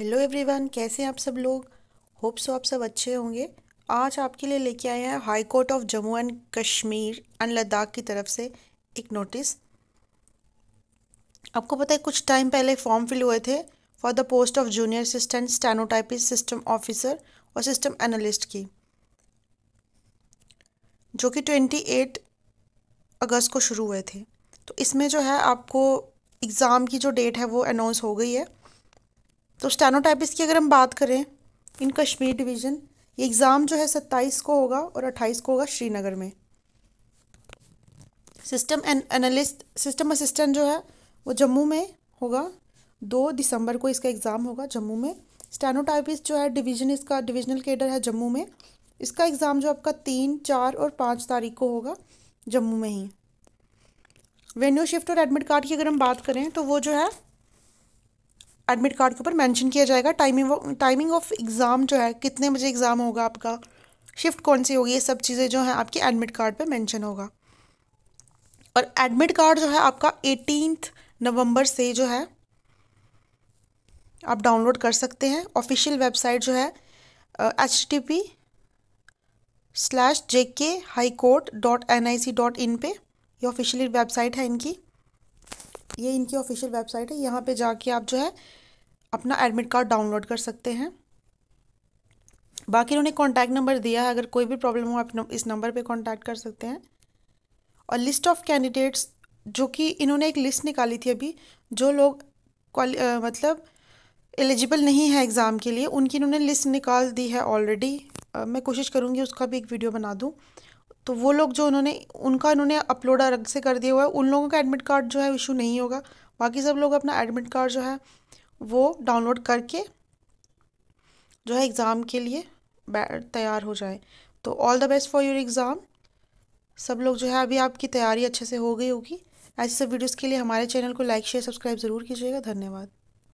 hello everyone कैसे हैं आप सब लोग होप सो आप सब अच्छे होंगे आज आपके लिए लेके आए हैं high court of Jammu and Kashmir and Ladakh की तरफ से एक नोटिस आपको पता है कुछ टाइम पहले फॉर्म फिल हुए थे for the post of junior assistant stenotypist system officer और सिस्टम एनालिस्ट की जो कि ट्वेंटी एट अगस्त को शुरू हुए थे तो इसमें जो है आपको एग्ज़ाम की जो डेट है वो अनाउंस हो गई है तो स्टेनोटाइपिस की अगर हम बात करें इन कश्मीर डिवीज़न ये एग्ज़ाम जो है सत्ताईस को होगा और अट्ठाईस को होगा श्रीनगर में सिस्टम एनालिस्ट सिस्टम असिस्टेंट जो है वो जम्मू में होगा दो दिसंबर को इसका एग्ज़ाम होगा जम्मू में स्टेनोटाइपिस जो है डिवीजन इसका डिविजनल केडर है जम्मू में इसका एग्ज़ाम जो आपका तीन चार और पाँच तारीख को होगा जम्मू में ही वेन्यू शिफ्ट और एडमिट कार्ड की अगर हम बात करें तो वो जो है एडमिट कार्ड के ऊपर मेंशन किया जाएगा टाइमिंग टाइमिंग ऑफ एग्ज़ाम जो है कितने बजे एग्ज़ाम होगा आपका शिफ्ट कौन सी होगी ये सब चीज़ें जो हैं आपके एडमिट कार्ड पे मेंशन होगा और एडमिट कार्ड जो है आपका एटीनथ नवंबर से जो है आप डाउनलोड कर सकते हैं ऑफिशियल वेबसाइट जो है H T P slash J K high court dot N I C dot in पे ये ऑफिशियली वेबसाइट है इनकी ये इनकी ऑफिशियल वेबसाइट है यहाँ पे जाके आप जो है अपना एडमिट कार्ड डाउनलोड कर सकते हैं बाकी इन्होंने कॉन्टैक्ट नंबर दिया है अगर कोई भी प्रॉब्लम हो आप इस नंबर पर कॉन्टैक्ट कर सकते हैं और लिस्ट ऑफ कैंडिडेट्स जो कि इन्होंने एक लिस्ट निकाली थी अभी जो लोग आ, मतलब एलिजिबल नहीं है एग्ज़ाम के लिए उनकी इन्होंने लिस्ट निकाल दी है ऑलरेडी मैं कोशिश करूँगी उसका भी एक वीडियो बना दूँ तो वो लोग जो उन्होंने उनका उन्होंने अपलोड अलग से कर दिया हुआ है उन लोगों का एडमिट कार्ड जो है इशू नहीं होगा बाकी सब लोग अपना एडमिट कार्ड जो है वो डाउनलोड करके जो है एग्ज़ाम के लिए तैयार हो जाए तो all the best for your exam सब लोग जो है अभी आपकी तैयारी अच्छे से हो गई होगी ऐसे सब वीडियोज़ के लिए हमारे चैनल को लाइक शेयर सब्सक्राइब ज़रूर कीजिएगा धन्यवाद